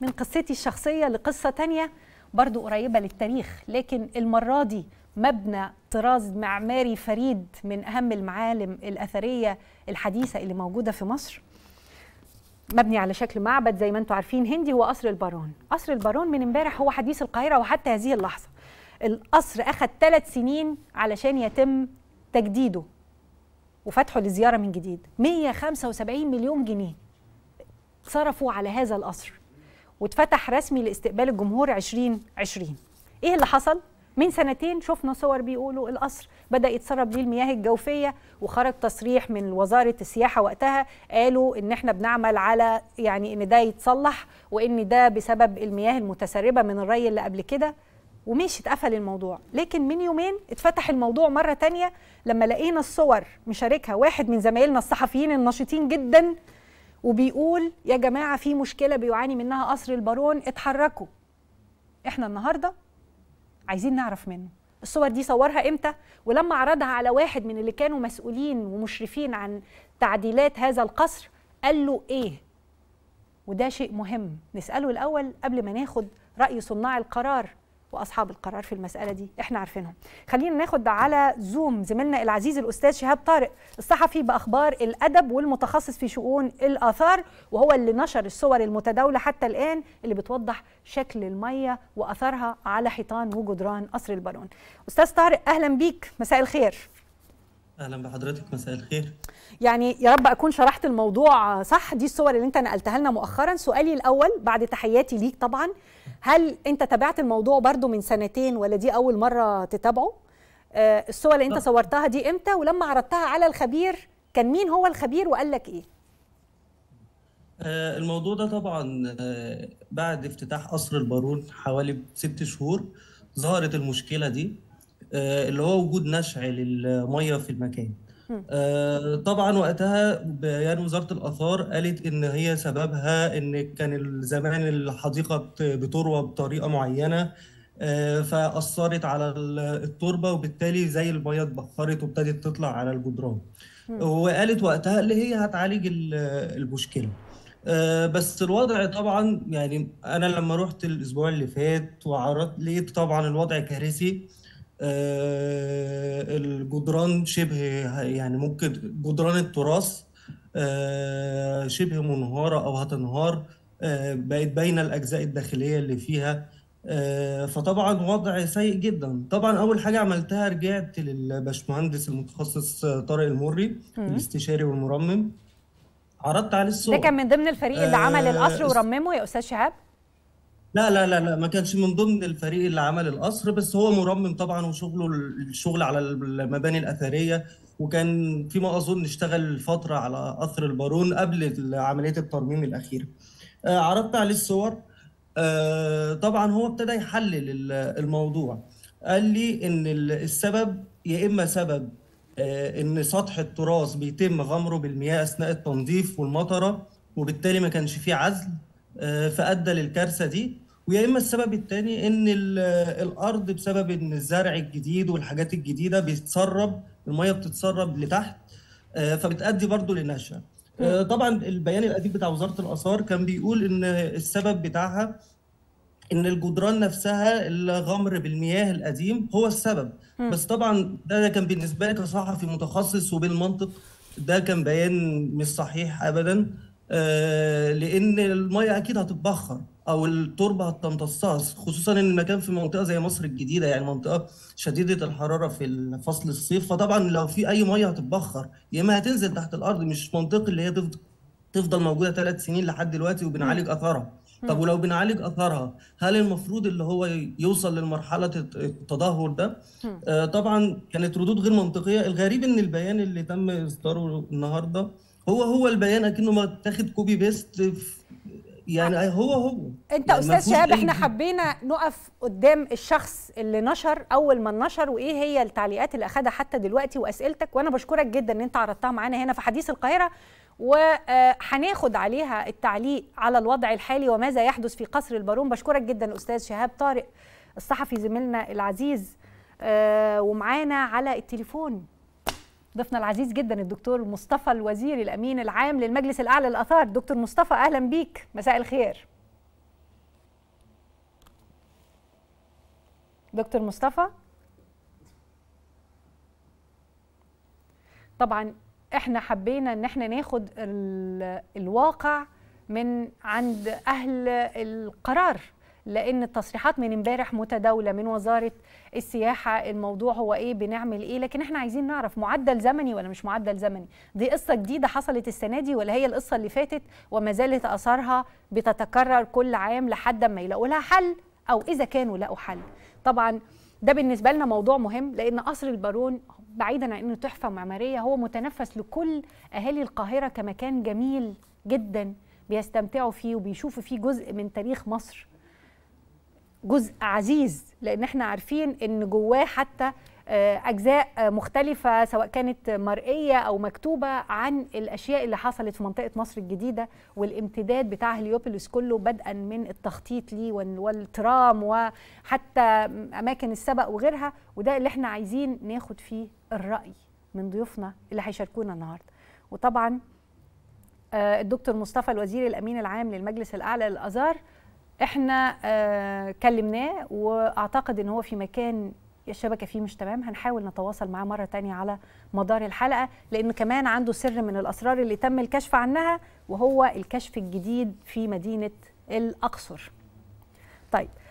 من قصتي الشخصية لقصة تانية برضو قريبة للتاريخ لكن المرة دي مبنى طراز معماري فريد من أهم المعالم الأثرية الحديثة اللي موجودة في مصر مبني على شكل معبد زي ما انتم عارفين هندي هو قصر البارون قصر البارون من امبارح هو حديث القاهرة وحتى هذه اللحظة القصر أخذ ثلاث سنين علشان يتم تجديده وفتحه للزيارة من جديد 175 مليون جنيه صرفوا على هذا القصر واتفتح رسمي لاستقبال الجمهور 2020 ايه اللي حصل من سنتين شفنا صور بيقولوا القصر بدا يتسرب ليه المياه الجوفيه وخرج تصريح من وزاره السياحه وقتها قالوا ان احنا بنعمل على يعني ان ده يتصلح وان ده بسبب المياه المتسربه من الري اللي قبل كده ومشي اتقفل الموضوع لكن من يومين اتفتح الموضوع مره تانية لما لقينا الصور مشاركها واحد من زمايلنا الصحفيين النشيطين جدا وبيقول يا جماعه في مشكله بيعاني منها قصر البارون اتحركوا احنا النهارده عايزين نعرف منه الصور دي صورها امتى ولما عرضها على واحد من اللي كانوا مسؤولين ومشرفين عن تعديلات هذا القصر قال له ايه وده شيء مهم نساله الاول قبل ما ناخد راي صناع القرار واصحاب القرار في المساله دي احنا عارفينهم خلينا ناخد على زوم زميلنا العزيز الاستاذ شهاب طارق الصحفي باخبار الادب والمتخصص في شؤون الاثار وهو اللي نشر الصور المتداوله حتى الان اللي بتوضح شكل الميه واثرها على حيطان وجدران قصر البارون استاذ طارق اهلا بيك مساء الخير اهلا بحضرتك مساء الخير يعني يا رب اكون شرحت الموضوع صح دي الصور اللي انت نقلتها لنا مؤخرا سؤالي الاول بعد تحياتي ليك طبعا هل انت تابعت الموضوع برضو من سنتين ولا دي اول مره تتابعه آه الصور اللي انت نعم. صورتها دي امتى ولما عرضتها على الخبير كان مين هو الخبير وقال لك ايه آه، الموضوع ده طبعا آه، بعد افتتاح قصر البارون حوالي ست شهور ظهرت المشكله دي آه، اللي هو وجود نشع للميه في المكان آه، طبعا وقتها بيان وزاره الاثار قالت ان هي سببها ان كان زمان الحديقه بتروى بطريقه معينه آه، فاثرت على التربه وبالتالي زي الميه اتبخرت وابتدت تطلع على الجدران وقالت وقتها اللي هي هتعالج المشكله بس الوضع طبعا يعني انا لما رحت الاسبوع اللي فات وعرضت لقيت طبعا الوضع كارثي آه، الجدران شبه يعني ممكن جدران التراث آه، شبه منهارة أو هتنهار آه، بقت باينة الأجزاء الداخلية اللي فيها فطبعا وضع سيء جدا طبعا أول حاجة عملتها رجعت للبشمهندس المتخصص طارق المري الاستشاري والمرمم عرضت عليه الصور ده كان من ضمن الفريق اللي عمل القصر ورممه يا أستاذ شهاب لا لا لا لا ما كانش من ضمن الفريق اللي عمل القصر بس هو مرمم طبعا وشغله الشغل على المباني الاثريه وكان فيما اظن اشتغل فتره على قصر البارون قبل عمليه الترميم الاخيره. آه، عرضت عليه الصور آه، طبعا هو ابتدى يحلل الموضوع قال لي ان السبب يا اما سبب آه، ان سطح التراث بيتم غمره بالمياه اثناء التنظيف والمطره وبالتالي ما كانش فيه عزل فادى للكارثه دي ويا اما السبب الثاني ان الارض بسبب ان الزرع الجديد والحاجات الجديده بيتسرب الميه بتتسرب لتحت آه، فبتؤدي برضه للنشأة آه، طبعا البيان القديم بتاع وزاره الاثار كان بيقول ان السبب بتاعها ان الجدران نفسها الغمر بالمياه القديم هو السبب بس طبعا ده كان بالنسبه لي كصحفي متخصص وبالمنطق ده كان بيان مش صحيح ابدا آه، لان الميه اكيد هتتبخر او التربه هتمتصها خصوصا ان المكان في منطقه زي مصر الجديده يعني منطقه شديده الحراره في فصل الصيف فطبعا لو في اي ميه هتتبخر يا اما هتنزل تحت الارض مش منطقي اللي هي تفضل موجوده ثلاث سنين لحد دلوقتي وبنعالج اثرها طب ولو بنعالج اثرها هل المفروض اللي هو يوصل لمرحله التدهور ده آه طبعا كانت ردود غير منطقيه الغريب ان البيان اللي تم اصداره النهارده هو هو البيان اكنه متاخد كوبي بيست يعني هو هو انت يعني استاذ شهاب احنا حبينا نقف قدام الشخص اللي نشر اول ما نشر وايه هي التعليقات اللي اخدها حتى دلوقتي واسئلتك وانا بشكرك جدا ان انت عرضتها معانا هنا في حديث القاهره وهناخد عليها التعليق على الوضع الحالي وماذا يحدث في قصر البارون بشكرك جدا استاذ شهاب طارق الصحفي زميلنا العزيز آه، ومعانا على التليفون ضيفنا العزيز جدا الدكتور مصطفى الوزير الامين العام للمجلس الاعلى للاثار دكتور مصطفى اهلا بيك مساء الخير دكتور مصطفى طبعا احنا حبينا ان احنا ناخد الواقع من عند اهل القرار لان التصريحات من امبارح متداوله من وزاره السياحه الموضوع هو ايه بنعمل ايه لكن احنا عايزين نعرف معدل زمني ولا مش معدل زمني دي قصه جديده حصلت السنه دي ولا هي القصه اللي فاتت وما زالت اثارها بتتكرر كل عام لحد ما يلاقوا لها حل او اذا كانوا لقوا حل طبعا ده بالنسبه لنا موضوع مهم لان قصر البارون بعيدا عن انه تحفه معماريه هو متنفس لكل اهالي القاهره كمكان جميل جدا بيستمتعوا فيه وبيشوفوا فيه جزء من تاريخ مصر جزء عزيز لان احنا عارفين ان جواه حتى آه، اجزاء مختلفه سواء كانت مرئيه او مكتوبه عن الاشياء اللي حصلت في منطقه مصر الجديده والامتداد بتاع هليوبوليس كله بدءا من التخطيط ليه والترام وحتى اماكن السبق وغيرها وده اللي احنا عايزين ناخد فيه الراي من ضيوفنا اللي هيشاركونا النهارده وطبعا آه، الدكتور مصطفى الوزير الامين العام للمجلس الاعلى للازهر احنا آه، كلمناه واعتقد ان هو في مكان الشبكه فيه مش تمام هنحاول نتواصل معاه مره تانية على مدار الحلقه لان كمان عنده سر من الاسرار اللي تم الكشف عنها وهو الكشف الجديد في مدينه الاقصر طيب